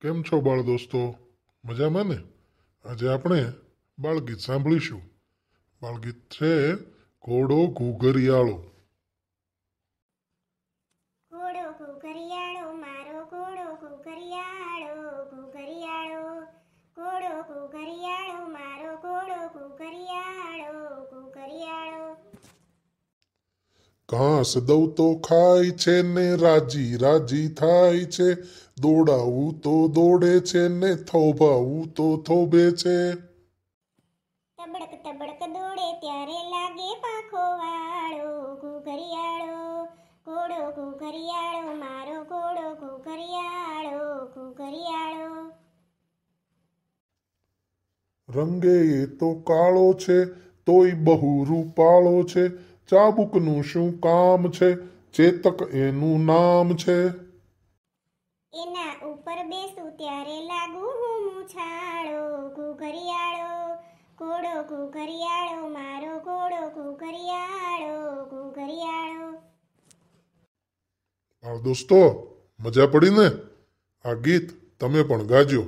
કેમ છો બાળ દોસ્તો મજામાં ને આજે આપણે બાળગીત સાંભળીશું બાળગીત છે ઘોડો ઘૂઘરિયાળો ઘોડો ઘૂઘરિયાળો માં ઘાસ દઉં તો ખાય છે ને રાજી રાજી થાય છે દોડાવું તો દોડે છે ને થોભાવું તો થોભે છે તબડક તબડક દોડે ત્યારે લાગે પાખો વાળો ઘુઘરિયાળો ઘોડો ઘુઘરિયાળો મારો ઘોડો ઘુઘરિયાળો ઘુઘરિયાળો રંગે એ તો કાળો છે તોય બહુ રૂપાળો છે ચાબુકનું શું કામ છે ચેતક એનું નામ છે એના ઉપર બેસું ત્યારે લાગુ હું મૂછાળો ઘૂઘરિયાળો ઘોડો ઘૂઘરિયાળો મારો ઘોડો ઘૂઘરિયાળો ઘૂઘરિયાળો આવ દોસ્તો મજા પડી ને આ ગીત તમે પણ ગાજો